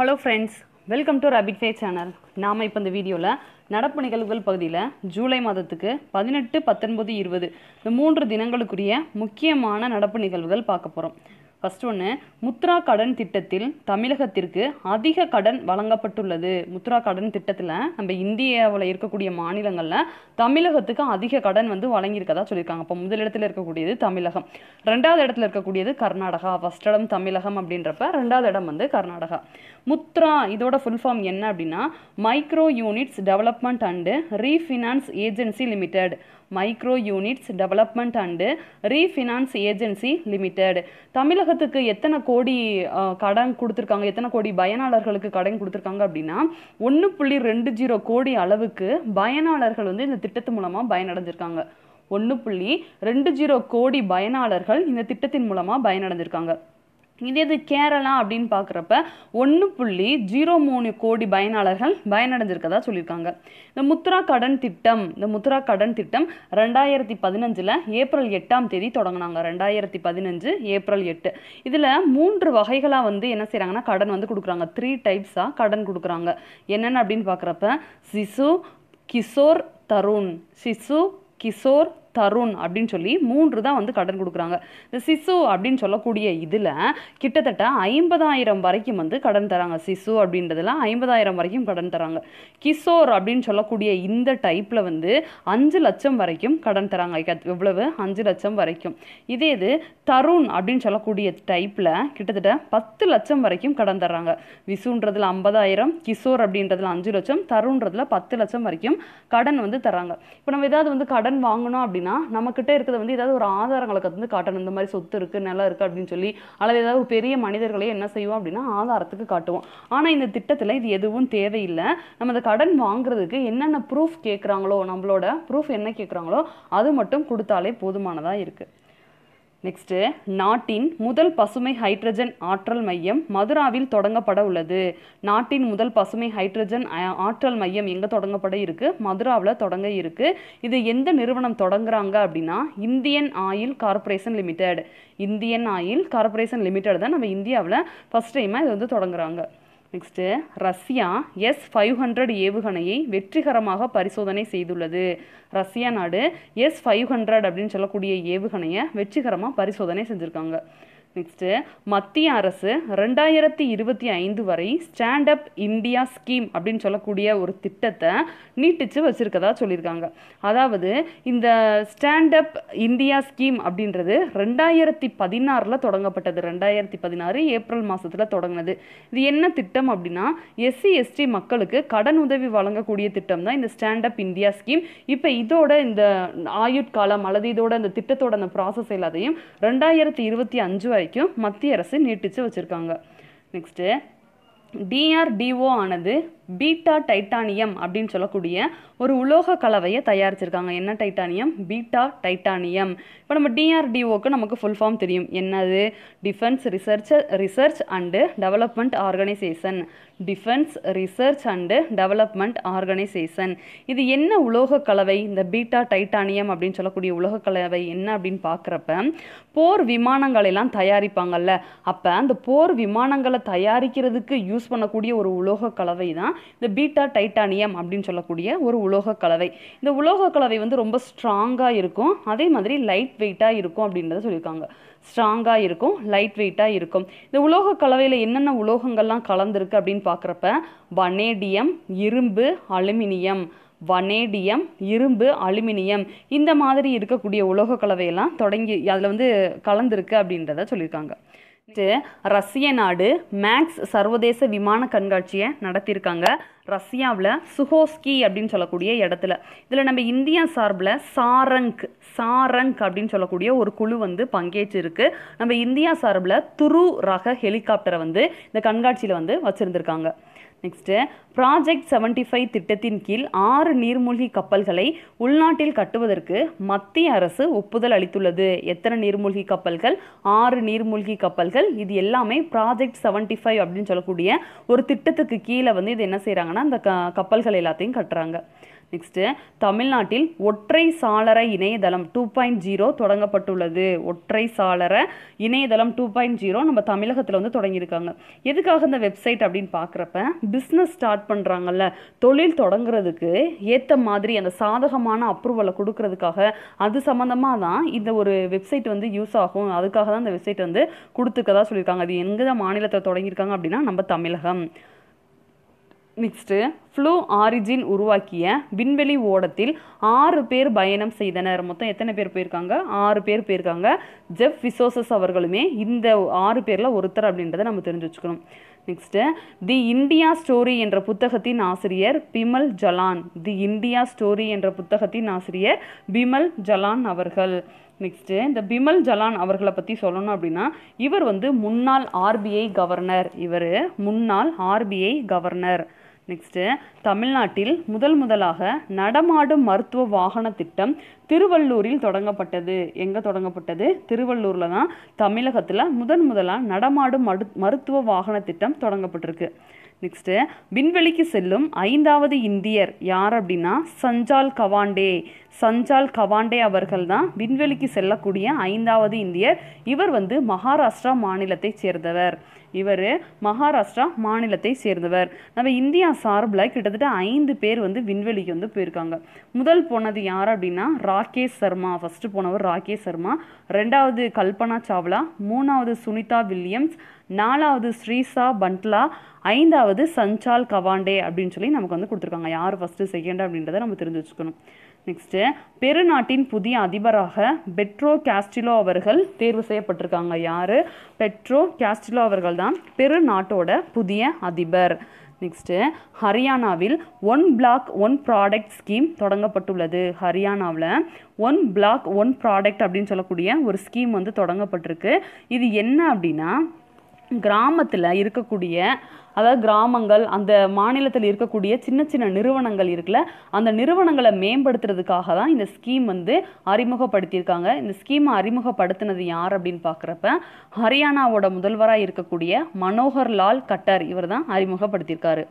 hello friends welcome to rapid fay channel நாம் இப்போ இந்த வீடியோவில் நடப்பு நிகழ்வுகள் பகுதியில் ஜூலை மாதத்துக்கு பதினெட்டு பத்தொன்பது இருபது இந்த மூன்று தினங்களுக்குரிய முக்கியமான நடப்பு நிகழ்வுகள் பார்க்க போகிறோம் ஃபஸ்ட் ஒன்று முத்ரா கடன் திட்டத்தில் தமிழகத்திற்கு அதிக கடன் வழங்கப்பட்டுள்ளது முத்ரா கடன் திட்டத்தில் நம்ம இந்தியாவில் இருக்கக்கூடிய மாநிலங்களில் தமிழகத்துக்கு அதிக கடன் வந்து வழங்கியிருக்கதா சொல்லியிருக்காங்க இப்போ முதலிடத்தில் இருக்கக்கூடியது தமிழகம் ரெண்டாவது இடத்துல இருக்கக்கூடியது கர்நாடகா ஃபஸ்ட் இடம் தமிழகம் அப்படின்றப்ப ரெண்டாவது இடம் வந்து கர்நாடகா முத்ரா இதோட ஃபுல் ஃபார்ம் என்ன அப்படின்னா micro units development and refinance agency limited micro units development and refinance agency limited தமிழகத்துக்கு எத்தனை கோடி கடன் கொடுத்துருக்காங்க எத்தனை கோடி பயனாளர்களுக்கு கடன் கொடுத்துருக்காங்க அப்படின்னா ஒன்று புள்ளி ரெண்டு ஜீரோ கோடி அளவுக்கு பயனாளர்கள் வந்து இந்த திட்டத்து மூலமாக பயனடைஞ்சிருக்காங்க ஒன்று புள்ளி ரெண்டு ஜீரோ கோடி பயனாளர்கள் இந்த திட்டத்தின் மூலமாக பயனடைஞ்சிருக்காங்க இதே இது கேரளா அப்படின்னு பார்க்குறப்ப ஒன்று புள்ளி ஜீரோ மூணு கோடி பயனாளர்கள் பயனடைஞ்சிருக்கதா சொல்லியிருக்காங்க இந்த முத்ரா கடன் திட்டம் இந்த முத்ரா கடன் திட்டம் ரெண்டாயிரத்தி பதினஞ்சில் ஏப்ரல் எட்டாம் தேதி தொடங்கினாங்க ரெண்டாயிரத்தி பதினஞ்சு ஏப்ரல் எட்டு இதில் மூன்று வகைகளாக வந்து என்ன செய்கிறாங்கன்னா கடன் வந்து கொடுக்குறாங்க த்ரீ டைப்ஸாக கடன் கொடுக்குறாங்க என்னென்ன அப்படின்னு பார்க்குறப்ப சிசு கிஷோர் தருண் சிசு கிஷோர் தருண் அப்படின்னு சொல்லி மூன்று தான் வந்து கடன் கொடுக்குறாங்க இந்த சிசு அப்படின்னு சொல்லக்கூடிய இதில் கிட்டத்தட்ட ஐம்பதாயிரம் வரைக்கும் வந்து கடன் தராங்க சிசு அப்படின்றதுல ஐம்பதாயிரம் வரைக்கும் கடன் தராங்க கிஷோர் அப்படின்னு சொல்லக்கூடிய இந்த டைப்பில் வந்து அஞ்சு லட்சம் வரைக்கும் கடன் தராங்க எவ்வளவு அஞ்சு லட்சம் வரைக்கும் இதே இது தருண் அப்படின்னு சொல்லக்கூடிய டைப்பில் கிட்டத்தட்ட பத்து லட்சம் வரைக்கும் கடன் தர்றாங்க விசுன்றதுல ஐம்பதாயிரம் கிஷோர் அப்படின்றதுல அஞ்சு லட்சம் தருன்றதுல பத்து லட்சம் வரைக்கும் கடன் வந்து தராங்க இப்போ நம்ம ஏதாவது வந்து கடன் வாங்கணும் அப்படின்னு அப்படின்னா நம்மக்கிட்ட இருக்கிறத வந்து ஏதாவது ஒரு ஆதாரங்களை கற்று காட்டணும் இந்த மாதிரி சொத்து இருக்குது நிலம் இருக்குது அப்படின்னு சொல்லி அல்லது ஏதாவது ஒரு பெரிய மனிதர்களே என்ன செய்வோம் அப்படின்னா ஆதாரத்துக்கு காட்டுவோம் ஆனால் இந்த திட்டத்தில் இது எதுவும் தேவையில்லை நம்ம இந்த கடன் வாங்குறதுக்கு என்னென்ன ப்ரூஃப் கேட்குறாங்களோ நம்மளோட ப்ரூஃப் என்ன கேட்குறாங்களோ அது மட்டும் கொடுத்தாலே போதுமானதாக இருக்குது நெக்ஸ்ட்டு நாட்டின் முதல் பசுமை ஹைட்ரஜன் ஆற்றல் மையம் மதுராவில் தொடங்கப்பட உள்ளது நாட்டின் முதல் பசுமை ஹைட்ரஜன் ஆற்றல் மையம் எங்கே தொடங்கப்பட இருக்குது மதுராவில் தொடங்க இருக்குது இது எந்த நிறுவனம் தொடங்குறாங்க அப்படின்னா Indian oil corporation limited Indian oil corporation limited தான் நம்ம இந்தியாவில் ஃபஸ்ட் டைமாக இது வந்து தொடங்குறாங்க next Russia S five hundred ஏவுகணையை வெற்றிகரமாக பரிசோதனை செய்துள்ளது ரஷ்யா நாடு எஸ் ஃபைவ் ஹண்ட்ரட் அப்படின்னு சொல்லக்கூடிய ஏவுகணையை வெற்றிகரமாக பரிசோதனை செஞ்சுருக்காங்க நெக்ஸ்ட்டு மத்திய அரசு ரெண்டாயிரத்தி இருபத்தி ஐந்து வரை ஸ்டாண்ட் அப் இந்தியா ஸ்கீம் அப்படின்னு சொல்லக்கூடிய ஒரு திட்டத்தை நீட்டிச்சு வச்சுருக்கதா சொல்லியிருக்காங்க அதாவது இந்த ஸ்டாண்ட் அப் இந்தியா ஸ்கீம் அப்படின்றது ரெண்டாயிரத்தி பதினாறில் தொடங்கப்பட்டது ரெண்டாயிரத்தி பதினாறு ஏப்ரல் மாதத்தில் தொடங்கினது இது என்ன திட்டம் அப்படின்னா எஸ்சி எஸ்டி மக்களுக்கு கடன் உதவி வழங்கக்கூடிய திட்டம் தான் இந்த ஸ்டாண்ட் அப் இந்தியா ஸ்கீம் இப்போ இதோட இந்த ஆயுட்காலம் அல்லது இதோட இந்த திட்டத்தோட அந்த ப்ராசஸ் எல்லாத்தையும் ரெண்டாயிரத்தி இருபத்தி அஞ்சு வரை வரைக்கும் மத்திய அரசு நீட்டித்து வச்சுருக்காங்க நெக்ஸ்ட்டு டிஆர்டிஓ ஆனது பீட்டா டைட்டானியம் அப்படின்னு சொல்லக்கூடிய ஒரு உலோக கலவையை தயாரிச்சிருக்காங்க என்ன டைட்டானியம் பீட்டா டைட்டானியம் இப்போ நம்ம டிஆர்டிஓக்கு நமக்கு ஃபுல் ஃபார்ம் தெரியும் என்னது defence research research and development organisation defence research and development organisation இது என்ன உலோக கலவை இந்த பீட்டா டைட்டானியம் அப்படின்னு சொல்லக்கூடிய உலோக கலவை என்ன அப்படின்னு பார்க்குறப்ப போர் விமானங்களெல்லாம் தயாரிப்பாங்கல்ல அப்போ அந்த போர் விமானங்களை தயாரிக்கிறதுக்கு யூஸ் பண்ணக்கூடிய ஒரு உலோக கலவை தான் இந்த பீட்டா டைட்டானியம் அப்படின்னு சொல்லக்கூடிய ஒரு உலோக கலவை இந்த உலோக கலவை வந்து ரொம்ப ஸ்ட்ராங்காக இருக்கும் அதே மாதிரி லைட் வெயிட்டாக இருக்கும் அப்படின்றத சொல்லியிருக்காங்க ஸ்ட்ராங்காக இருக்கும் லைட் வெயிட்டாக இருக்கும் இந்த உலோக கலவையில் என்னென்ன உலோகங்கள்லாம் கலந்துருக்கு அப்படின்னு பார்க்குறப்ப வனேடியம் இரும்பு அலுமினியம் வனேடியம் இரும்பு அலுமினியம் இந்த மாதிரி இருக்கக்கூடிய உலோக கலவையெல்லாம் தொடங்கி அதில் வந்து கலந்துருக்கு அப்படின்றத சொல்லியிருக்காங்க ரஷ்ய நாடு மேக்ஸ் சர்வதேச விமான கண்காட்சியை நடத்தியிருக்காங்க ரஷ்யாவில் சுகோஸ்கி அப்படின்னு சொல்லக்கூடிய இடத்துல இதில் நம்ம இந்தியா சார்பில் சாரங்க் சாரங்க் அப்படின்னு சொல்லக்கூடிய ஒரு குழு வந்து பங்கேற்றிருக்கு நம்ம இந்தியா சார்பில் துரு ரக ஹெலிகாப்டரை வந்து இந்த கண்காட்சியில் வந்து வச்சுருந்துருக்காங்க நெக்ஸ்ட்டு ப்ராஜெக்ட் செவன்டி ஃபைவ் திட்டத்தின் கீழ் ஆறு நீர்மூழ்கி கப்பல்களை உள்நாட்டில் கட்டுவதற்கு மத்திய அரசு ஒப்புதல் அளித்துள்ளது எத்தனை நீர்மூழ்கி கப்பல்கள் ஆறு நீர்மூழ்கி கப்பல்கள் இது எல்லாமே ப்ராஜெக்ட் செவன்டி ஃபைவ் அப்படின்னு சொல்லக்கூடிய ஒரு திட்டத்துக்கு கீழே வந்து இது என்ன செய்கிறாங்கன்னா அந்த க கப்பல்கள் எல்லாத்தையும் கட்டுறாங்க நெக்ஸ்ட்டு தமிழ்நாட்டில் ஒற்றை சாளர இணையதளம் டூ பாயிண்ட் ஜீரோ தொடங்கப்பட்டுள்ளது ஒற்றை சாளர இணையதளம் டூ பாயிண்ட் ஜீரோ நம்ம தமிழகத்தில் வந்து தொடங்கியிருக்காங்க எதுக்காக இந்த வெப்சைட் அப்படின்னு பார்க்குறப்ப பிஸ்னஸ் ஸ்டார்ட் பண்ணுறாங்கல்ல தொழில் தொடங்குறதுக்கு ஏற்ற மாதிரி அந்த சாதகமான அப்ரூவலை கொடுக்கறதுக்காக அது சம்மந்தமாக தான் இந்த ஒரு வெப்சைட் வந்து யூஸ் ஆகும் அதுக்காக தான் இந்த வெப்சைட் வந்து கொடுத்துக்கதா சொல்லியிருக்காங்க அது எங்கே மாநிலத்தை தொடங்கியிருக்காங்க அப்படின்னா நம்ம தமிழகம் நெக்ஸ்ட்டு ஃப்ளூ ஆரிஜின் உருவாக்கிய விண்வெளி ஓடத்தில் ஆறு பேர் பயணம் செய்தனர் மொத்தம் எத்தனை பேர் போயிருக்காங்க ஆறு பேர் போயிருக்காங்க ஜெஃப் விசோசஸ் அவர்களுமே இந்த ஆறு பேரில் ஒருத்தர் அப்படின்றத நம்ம தெரிஞ்சு வச்சுக்கணும் நெக்ஸ்ட்டு தி இந்தியா ஸ்டோரி என்ற புத்தகத்தின் ஆசிரியர் Bimal Jalan the India story என்ற புத்தகத்தின் ஆசிரியர் பிமல் ஜலான் அவர்கள் நெக்ஸ்ட்டு இந்த பிமல் ஜலான் அவர்களை பற்றி சொல்லணும் அப்படின்னா இவர் வந்து முன்னாள் ஆர்பிஐ கவர்னர் இவர் முன்னாள் ஆர்பிஐ கவர்னர் நெக்ஸ்ட்டு தமிழ்நாட்டில் முதல் முதலாக நடமாடும் மருத்துவ வாகன திட்டம் திருவள்ளூரில் தொடங்கப்பட்டது எங்கே தொடங்கப்பட்டது திருவள்ளூரில் தான் தமிழகத்தில் முதன் முதலாக நடமாடும் மருத்துவ வாகன திட்டம் தொடங்கப்பட்டிருக்கு நெக்ஸ்ட்டு விண்வெளிக்கு செல்லும் ஐந்தாவது இந்தியர் யார் அப்படின்னா சஞ்சால் கவாண்டே சஞ்சால் கவாண்டே அவர்கள் தான் விண்வெளிக்கு செல்லக்கூடிய ஐந்தாவது இந்தியர் இவர் வந்து மகாராஷ்டிரா மாநிலத்தைச் சேர்ந்தவர் இவர் மகாராஷ்டிரா மாநிலத்தை சேர்ந்தவர் நம்ம இந்தியா சார்பில் கிட்டத்தட்ட ஐந்து பேர் வந்து விண்வெளிக்கு வந்து போயிருக்காங்க முதல் போனது யார் அப்படின்னா ராகேஷ் சர்மா ஃபஸ்ட்டு போனவர் ராகேஷ் சர்மா ரெண்டாவது கல்பனா சாவ்லா மூணாவது சுனிதா வில்லியம்ஸ் நாலாவது ஸ்ரீசா பண்ட்லா ஐந்தாவது சஞ்சால் கவாண்டே அப்படின்னு சொல்லி நமக்கு வந்து கொடுத்துருக்காங்க யார் ஃபஸ்ட்டு செகண்ட் அப்படின்றத நம்ம தெரிஞ்சு வச்சுக்கணும் நெக்ஸ்ட்டு பெருநாட்டின் புதிய அதிபராக பெட்ரோ கேஸ்டிலோ அவர்கள் தேர்வு செய்யப்பட்டிருக்காங்க யார் பெட்ரோ கேஸ்டிலோ அவர்கள் தான் பெருநாட்டோட புதிய அதிபர் நெக்ஸ்ட்டு ஹரியானாவில் one block one product scheme தொடங்கப்பட்டுள்ளது ஹரியானாவில் ஒன் பிளாக் ஒன் ப்ராடக்ட் அப்படின்னு சொல்லக்கூடிய ஒரு ஸ்கீம் வந்து தொடங்கப்பட்டிருக்கு இது என்ன அப்படின்னா கிராமத்தில் இருக்கக்கூடிய அதாவது கிராமங்கள் அந்த மாநிலத்தில் இருக்கக்கூடிய சின்ன சின்ன நிறுவனங்கள் இருக்குல்ல அந்த நிறுவனங்களை மேம்படுத்துறதுக்காக தான் இந்த ஸ்கீம் வந்து அறிமுகப்படுத்தியிருக்காங்க இந்த ஸ்கீமை அறிமுகப்படுத்தினது யார் அப்படின்னு பார்க்குறப்ப ஹரியானாவோட முதல்வராக இருக்கக்கூடிய மனோகர் லால் கட்டர் இவர் தான் அறிமுகப்படுத்தியிருக்காரு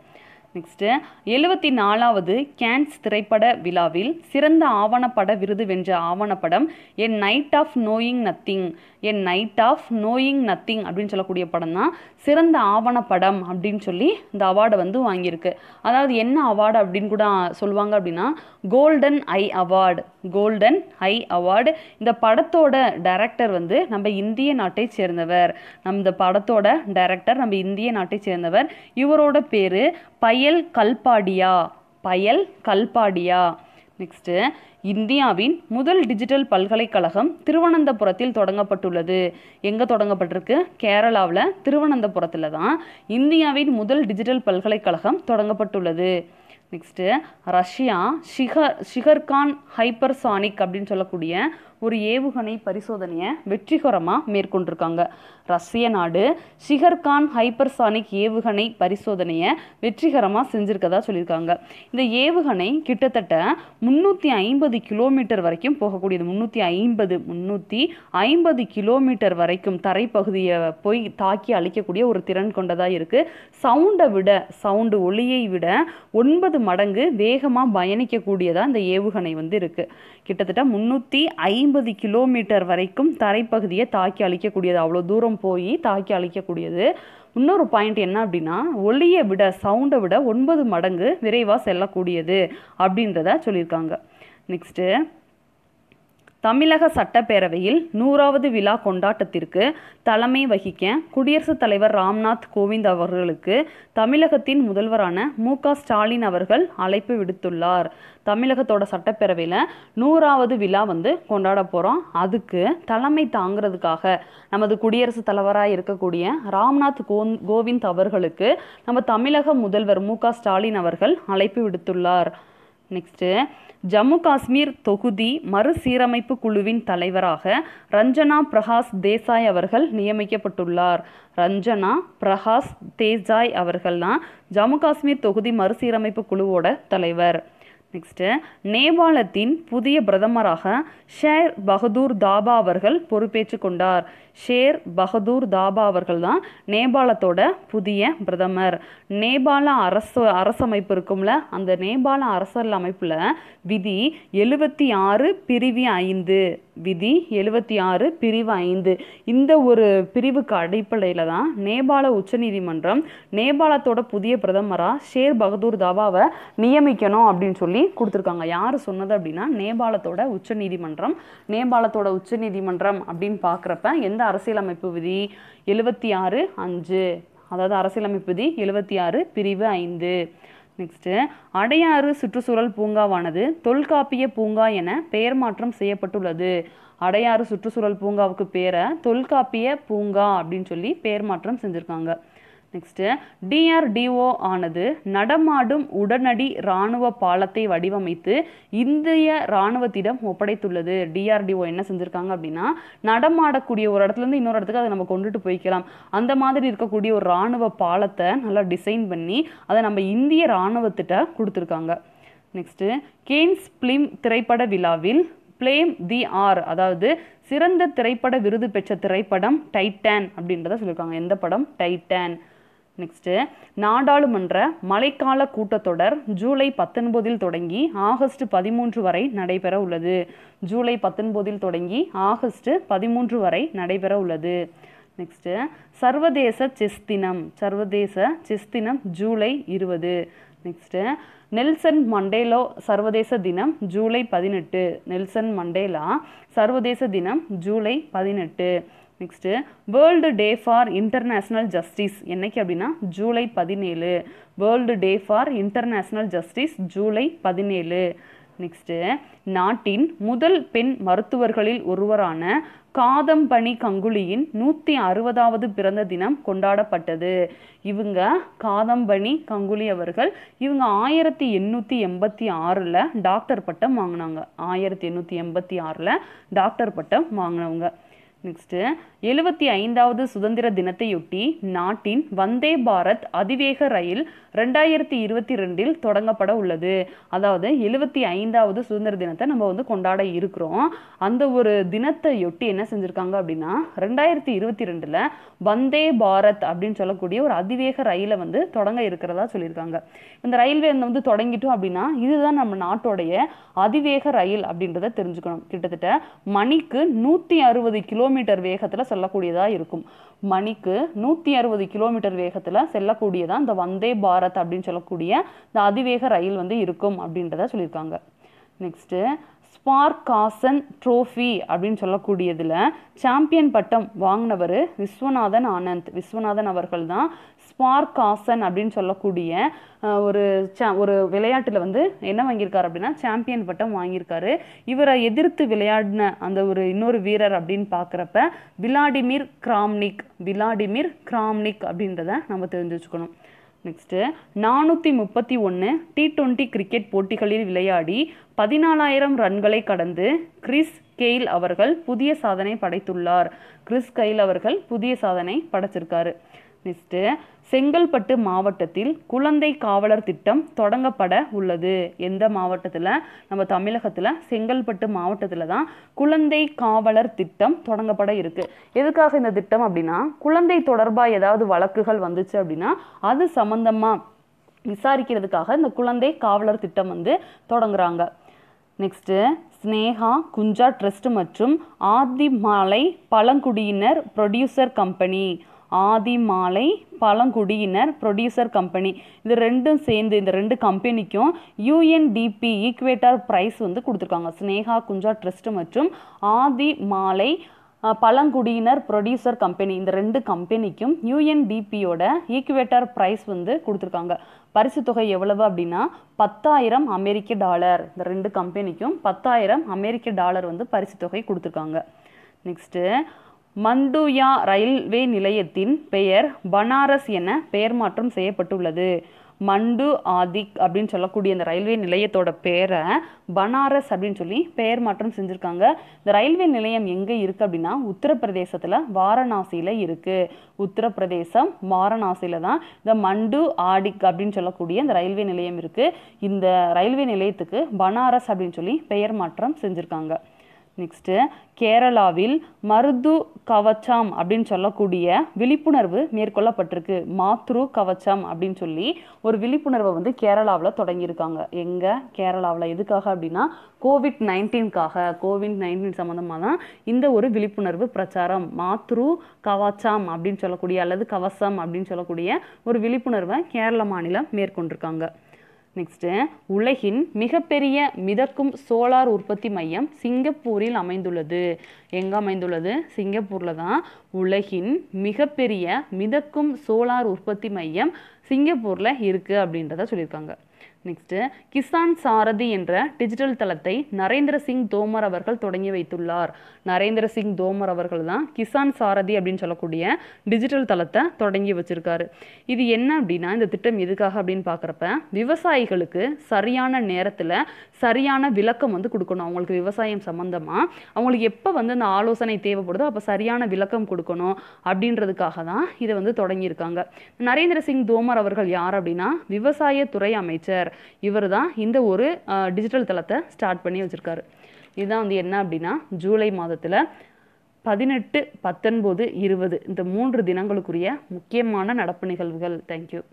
நெக்ஸ்ட்டு எழுபத்தி நாலாவது கேன்ஸ் திரைப்பட விழாவில் சிறந்த ஆவணப்பட விருது வென்ற ஆவணப்படம் an night of knowing nothing an night of knowing nothing அப்படின்னு சொல்லக்கூடிய படம் தான் சிறந்த ஆவணப்படம் அப்படின்னு சொல்லி இந்த அவார்டை வந்து வாங்கியிருக்கு அதாவது என்ன அவார்டு அப்படின்னு கூட சொல்லுவாங்க அப்படின்னா golden eye award golden eye award இந்த படத்தோட டைரக்டர் வந்து நம்ம இந்திய நாட்டை சேர்ந்தவர் நம் இந்த படத்தோட டைரக்டர் நம்ம இந்திய நாட்டை சேர்ந்தவர் இவரோட பேர் பயல் கல்பாடியா பயல் கல்பாடியா நெக்ஸ்ட்டு இந்தியாவின் முதல் டிஜிட்டல் பல்கலைக்கழகம் திருவனந்தபுரத்தில் தொடங்கப்பட்டுள்ளது எங்கே தொடங்கப்பட்டிருக்கு கேரளாவில் திருவனந்தபுரத்தில் தான் இந்தியாவின் முதல் டிஜிட்டல் பல்கலைக்கழகம் தொடங்கப்பட்டுள்ளது நெக்ஸ்ட்டு ரஷ்யா ஷிகர் ஷிகர்கான் ஹைப்பர்சானிக் அப்படின்னு சொல்லக்கூடிய ஒரு ஏவுகணை பரிசோதனையை வெற்றிகரமாக மேற்கொண்டிருக்காங்க ரஷ்ய நாடு ஷிகர்கான் ஹைப்பர்சானிக் ஏவுகணை பரிசோதனையை வெற்றிகரமாக செஞ்சுருக்கதா சொல்லியிருக்காங்க இந்த ஏவுகணை கிட்டத்தட்ட முந்நூற்றி ஐம்பது கிலோமீட்டர் வரைக்கும் போகக்கூடியது முந்நூற்றி ஐம்பது முந்நூற்றி ஐம்பது கிலோமீட்டர் வரைக்கும் தரைப்பகுதியை போய் தாக்கி அழிக்கக்கூடிய ஒரு திறன் கொண்டதாக இருக்குது சவுண்டை விட சவுண்டு ஒளியை விட ஒன்பது மடங்கு வேகமாக பயணிக்கக்கூடியதாக இந்த ஏவுகணை வந்து இருக்குது கிட்டத்தட்ட முந்நூற்றி ஐ ஐம்பது கிலோமீட்டர் வரைக்கும் தரைப்பகுதியை தாக்கி அழிக்கக்கூடியது அவ்வளோ தூரம் போய் தாக்கி அழிக்கக்கூடியது இன்னொரு பாயிண்ட் என்ன அப்படின்னா ஒளியை விட சவுண்டை விட ஒன்பது மடங்கு விரைவாக செல்லக்கூடியது அப்படின்றத சொல்லியிருக்காங்க நெக்ஸ்ட்டு தமிழக சட்டப்பேரவையில் நூறாவது விழா கொண்டாட்டத்திற்கு தலைமை வகிக்க குடியரசுத் தலைவர் ராம்நாத் கோவிந்த் அவர்களுக்கு தமிழகத்தின் முதல்வரான மு ஸ்டாலின் அவர்கள் அழைப்பு விடுத்துள்ளார் தமிழகத்தோட சட்டப்பேரவையில் நூறாவது விழா வந்து கொண்டாட போகிறோம் அதுக்கு தலைமை தாங்கிறதுக்காக நமது குடியரசுத் தலைவராக இருக்கக்கூடிய ராம்நாத் கோவிந்த் அவர்களுக்கு நம்ம தமிழக முதல்வர் மு ஸ்டாலின் அவர்கள் அழைப்பு விடுத்துள்ளார் நெக்ஸ்ட்டு ஜம்மு காஷ்மீர் தொகுதி மறுசீரமைப்பு குழுவின் தலைவராக ரஞ்சனா பிரகாஷ் தேசாய் அவர்கள் நியமிக்கப்பட்டுள்ளார் ரஞ்சனா பிரகாஷ் தேசாய் அவர்கள் தான் ஜம்மு காஷ்மீர் தொகுதி மறுசீரமைப்பு குழுவோட தலைவர் நெக்ஸ்ட்டு நேபாளத்தின் புதிய பிரதமராக ஷேர் பகதூர் தாபா அவர்கள் பொறுப்பேற்று கொண்டார் ஷேர் பகதூர் தாபா அவர்கள் தான் நேபாளத்தோட புதிய பிரதமர் நேபாள அரசு அரசமைப்பு இருக்கும்ல அந்த நேபாள அரசல் அமைப்பில் விதி எழுபத்தி ஆறு பிரிவி ஐந்து விதி எழுபத்தி ஆறு பிரிவு ஐந்து இந்த ஒரு பிரிவுக்கு அடிப்படையில் தான் நேபாள உச்சநீதிமன்றம் நேபாளத்தோட புதிய பிரதமராக ஷேர் பகதூர் தாவாவை நியமிக்கணும் அப்படின்னு சொல்லி கொடுத்துருக்காங்க யார் சொன்னது அப்படின்னா நேபாளத்தோட உச்சநீதிமன்றம் நேபாளத்தோட உச்சநீதிமன்றம் அப்படின்னு பார்க்குறப்ப எந்த அரசியலமைப்பு விதி எழுபத்தி ஆறு அஞ்சு அதாவது அரசியலமைப்பு விதி எழுபத்தி ஆறு பிரிவு ஐந்து நெக்ஸ்ட்டு அடையாறு சுற்றுச்சூழல் பூங்காவானது தொல்காப்பிய பூங்கா என பெயர் மாற்றம் செய்யப்பட்டுள்ளது அடையாறு சுற்றுச்சூழல் பூங்காவுக்கு பேரை தொல்காப்பிய பூங்கா அப்படின்னு சொல்லி பெயர் மாற்றம் செஞ்சுருக்காங்க நெக்ஸ்ட்டு டிஆர்டிஓ ஆனது நடமாடும் உடனடி இராணுவ பாலத்தை வடிவமைத்து இந்திய இராணுவத்திடம் ஒப்படைத்துள்ளது டிஆர்டிஓ என்ன செஞ்சுருக்காங்க அப்படின்னா நடமாடக்கூடிய ஒரு இடத்துலேருந்து இன்னொரு இடத்துக்கு அதை நம்ம கொண்டுட்டு போய்க்கலாம் அந்த மாதிரி இருக்கக்கூடிய ஒரு இராணுவ பாலத்தை நல்லா டிசைன் பண்ணி அதை நம்ம இந்திய இராணுவத்திட்ட கொடுத்துருக்காங்க நெக்ஸ்ட்டு கேன்ஸ் பிலிம் திரைப்பட விழாவில் பிளேம் தி ஆர் அதாவது சிறந்த திரைப்பட விருது பெற்ற திரைப்படம் டைட்டன் அப்படின்றத சொல்லியிருக்காங்க எந்த படம் டைட்டன் நெக்ஸ்ட்டு நாடாளுமன்ற மழைக்கால கூட்டத்தொடர் ஜூலை பத்தொன்பதில் தொடங்கி ஆகஸ்ட் பதிமூன்று வரை நடைபெற உள்ளது ஜூலை பத்தொன்பதில் தொடங்கி ஆகஸ்ட் பதிமூன்று வரை நடைபெற உள்ளது நெக்ஸ்ட்டு சர்வதேச செஸ் தினம் சர்வதேச செஸ் தினம் ஜூலை இருபது நெக்ஸ்ட்டு நெல்சன் மண்டேலோ சர்வதேச தினம் ஜூலை பதினெட்டு நெல்சன் மண்டேலா சர்வதேச தினம் ஜூலை பதினெட்டு next world day for international justice என்னைக்கு அப்படின்னா ஜூலை பதினேழு world day for international justice July பதினேழு நெக்ஸ்ட்டு நாட்டின் முதல் பெண் மருத்துவர்களில் ஒருவரான காதம்பணி கங்குலியின் நூற்றி அறுபதாவது பிறந்த தினம் கொண்டாடப்பட்டது இவங்க காதம்பணி கங்குலி அவர்கள் இவங்க ஆயிரத்தி எண்ணூற்றி எண்பத்தி ஆறில் டாக்டர் பட்டம் வாங்கினாங்க ஆயிரத்தி எண்ணூற்றி எண்பத்தி ஆறில் டாக்டர் பட்டம் வாங்கினவங்க நெக்ஸ்ட்டு எழுபத்தி ஐந்தாவது சுதந்திர தினத்தையொட்டி நாட்டின் வந்தே பாரத் அதிவேக ரயில் ரெண்டாயிரத்தி இருபத்தி ரெண்டில் தொடங்கப்பட உள்ளது அதாவது எழுபத்தி ஐந்தாவது சுதந்திர தினத்தை நம்ம வந்து கொண்டாட இருக்கிறோம் அந்த ஒரு தினத்தையொட்டி என்ன செஞ்சுருக்காங்க அப்படின்னா ரெண்டாயிரத்தி இருபத்தி ரெண்டில் வந்தே பாரத் அப்படின்னு சொல்லக்கூடிய ஒரு அதிவேக ரயிலை வந்து தொடங்க இருக்கிறதா சொல்லியிருக்காங்க இந்த ரயில்வே வந்து தொடங்கிட்டோம் அப்படின்னா இதுதான் நம்ம நாட்டோடைய அதிவேக ரயில் அப்படின்றத தெரிஞ்சுக்கணும் கிட்டத்தட்ட மணிக்கு நூற்றி அறுபது கிலோமீட்டர் கிலோமீட்டர் வேகத்தில் செல்லக்கூடியதாக இருக்கும் மணிக்கு நூற்றி அறுபது கிலோமீட்டர் வேகத்தில் செல்லக்கூடியதாக இந்த வந்தே பாரத் அப்படின்னு சொல்லக்கூடிய இந்த அதிவேக ரயில் வந்து இருக்கும் அப்படின்றத சொல்லியிருக்காங்க நெக்ஸ்ட்டு காசன் ட்ரோஃபி அப்படின்னு சொல்லக்கூடியதில் சாம்பியன் பட்டம் வாங்கினவர் விஸ்வநாதன் ஆனந்த் விஸ்வநாதன் அவர்கள் தான் ஸ்பார்க் ஆசன் அப்படின்னு சொல்லக்கூடிய ஒரு ஒரு விளையாட்டில் வந்து என்ன வாங்கியிருக்காரு அப்படின்னா சாம்பியன் பட்டம் வாங்கியிருக்காரு இவரை எதிர்த்து விளையாடின அந்த ஒரு இன்னொரு வீரர் அப்படின்னு பார்க்குறப்ப விளாடிமிர் கிராம்னிக் விளாடிமிர் கிராம்னிக் அப்படின்றத நம்ம தெரிஞ்சு வச்சுக்கணும் நெக்ஸ்ட்டு நானூற்றி முப்பத்தி ஒன்று டி ட்வெண்ட்டி கிரிக்கெட் போட்டிகளில் விளையாடி பதினாலாயிரம் ரன்களை கடந்து கிறிஸ் கெயில் அவர்கள் புதிய சாதனை படைத்துள்ளார் கிறிஸ் கெயில் அவர்கள் புதிய சாதனை படைச்சிருக்காரு நெக்ஸ்ட்டு செங்கல்பட்டு மாவட்டத்தில் குழந்தை காவலர் திட்டம் தொடங்கப்பட உள்ளது எந்த மாவட்டத்தில் நம்ம தமிழகத்தில் செங்கல்பட்டு மாவட்டத்தில் தான் குழந்தை காவலர் திட்டம் தொடங்கப்பட இருக்குது எதுக்காக இந்த திட்டம் அப்படின்னா குழந்தை தொடர்பாக ஏதாவது வழக்குகள் வந்துச்சு அப்படின்னா அது சம்மந்தமாக விசாரிக்கிறதுக்காக இந்த குழந்தை காவலர் திட்டம் வந்து தொடங்குறாங்க நெக்ஸ்ட்டு ஸ்னேகா குஞ்சா ட்ரஸ்ட் மற்றும் ஆதிமாலை பழங்குடியினர் ப்ரொடியூசர் கம்பெனி ஆதி மாலை பழங்குடியினர் ப்ரொடியூசர் கம்பெனி இது ரெண்டும் சேர்ந்து இந்த ரெண்டு கம்பெனிக்கும் யூஎன்டிபி ஈக்குவேட்டர் ப்ரைஸ் வந்து கொடுத்துருக்காங்க ஸ்னேகா குஞ்சா ட்ரஸ்ட் மற்றும் ஆதி மாலை பழங்குடியினர் ப்ரொடியூசர் கம்பெனி இந்த ரெண்டு கம்பெனிக்கும் யூஎன்டிபியோட ஈக்குவேட்டர் ப்ரைஸ் வந்து கொடுத்துருக்காங்க பரிசு தொகை எவ்வளவு அப்படின்னா பத்தாயிரம் அமெரிக்க டாலர் இந்த ரெண்டு கம்பெனிக்கும் பத்தாயிரம் அமெரிக்க டாலர் வந்து பரிசு தொகை கொடுத்துருக்காங்க நெக்ஸ்ட்டு மண்டுயா ரயில்வே நிலையத்தின் பெயர் பனாரஸ் என பெயர் மாற்றம் செய்யப்பட்டுள்ளது மண்டு ஆதிக் அப்படின்னு சொல்லக்கூடிய இந்த ரயில்வே நிலையத்தோட பேரை பனாரஸ் அப்படின்னு சொல்லி பெயர் மாற்றம் செஞ்சுருக்காங்க இந்த ரயில்வே நிலையம் எங்கே இருக்குது அப்படின்னா உத்தரப்பிரதேசத்தில் வாரணாசியில் இருக்குது உத்தரப்பிரதேசம் வாரணாசியில் தான் இந்த மண்டு ஆடிக் அப்படின்னு சொல்லக்கூடிய இந்த ரயில்வே நிலையம் இருக்குது இந்த ரயில்வே நிலையத்துக்கு பனாரஸ் அப்படின்னு சொல்லி பெயர் மாற்றம் செஞ்சுருக்காங்க நெக்ஸ்ட்டு கேரளாவில் மருது கவச்சம் அப்படின்னு சொல்லக்கூடிய விழிப்புணர்வு மேற்கொள்ளப்பட்டிருக்கு மாத்ரு கவச்சம் அப்படின்னு சொல்லி ஒரு விழிப்புணர்வை வந்து கேரளாவில் தொடங்கியிருக்காங்க எங்கே கேரளாவில் எதுக்காக அப்படின்னா கோவிட் நைன்டீன்காக கோவிட் நைன்டீன் சம்மந்தமாக தான் இந்த ஒரு விழிப்புணர்வு பிரச்சாரம் மாத்ரு கவச்சம் அப்படின்னு சொல்லக்கூடிய அல்லது கவசம் அப்படின்னு சொல்லக்கூடிய ஒரு விழிப்புணர்வை கேரள மாநிலம் மேற்கொண்டிருக்காங்க நெக்ஸ்ட்டு உலகின் மிகப்பெரிய மிதக்கும் சோலார் உற்பத்தி மையம் சிங்கப்பூரில் அமைந்துள்ளது எங்கே அமைந்துள்ளது சிங்கப்பூரில் தான் உலகின் மிகப்பெரிய மிதக்கும் சோலார் உற்பத்தி மையம் சிங்கப்பூரில் இருக்குது அப்படின்றத சொல்லியிருக்காங்க நெக்ஸ்ட்டு கிசான் சாரதி என்ற டிஜிட்டல் தளத்தை நரேந்திர சிங் தோமர் அவர்கள் தொடங்கி வைத்துள்ளார் நரேந்திர சிங் தோமர் அவர்கள் தான் கிசான் சாரதி அப்படின்னு சொல்லக்கூடிய டிஜிட்டல் தளத்தை தொடங்கி வச்சிருக்காரு இது என்ன அப்படின்னா இந்த திட்டம் எதுக்காக அப்படின்னு பார்க்குறப்ப விவசாயிகளுக்கு சரியான நேரத்தில் சரியான விளக்கம் வந்து கொடுக்கணும் அவங்களுக்கு விவசாயம் சம்மந்தமாக அவங்களுக்கு எப்போ வந்து அந்த ஆலோசனை தேவைப்படுதோ அப்போ சரியான விளக்கம் கொடுக்கணும் அப்படின்றதுக்காக தான் இதை வந்து தொடங்கியிருக்காங்க நரேந்திர சிங் தோமர் அவர்கள் யார் அப்படின்னா விவசாயத்துறை அமைச்சர் ஷேர் இவர் தான் இந்த ஒரு டிஜிட்டல் தளத்தை ஸ்டார்ட் பண்ணி வச்சுருக்காரு இதுதான் வந்து என்ன அப்படின்னா ஜூலை மாதத்தில் பதினெட்டு பத்தொன்பது இருபது இந்த மூன்று தினங்களுக்குரிய முக்கியமான நடப்பு நிகழ்வுகள் தேங்க்யூ